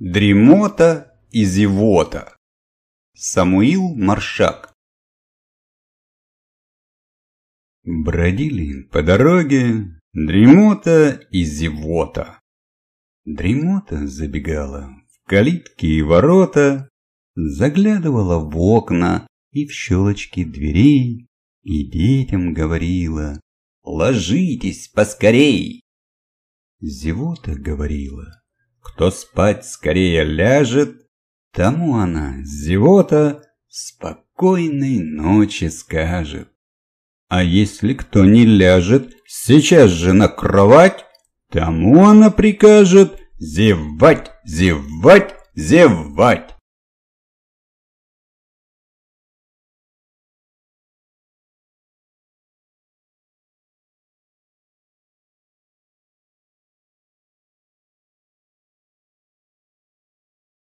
Дремота и зевота. Самуил Маршак. Бродили по дороге дремота и зевота. Дремота забегала в калитки и ворота, заглядывала в окна и в щелочки дверей, и детям говорила «Ложитесь поскорей!» Зевота говорила кто спать скорее ляжет, тому она зевота спокойной ночи скажет. А если кто не ляжет, сейчас же на кровать, тому она прикажет зевать, зевать, зевать.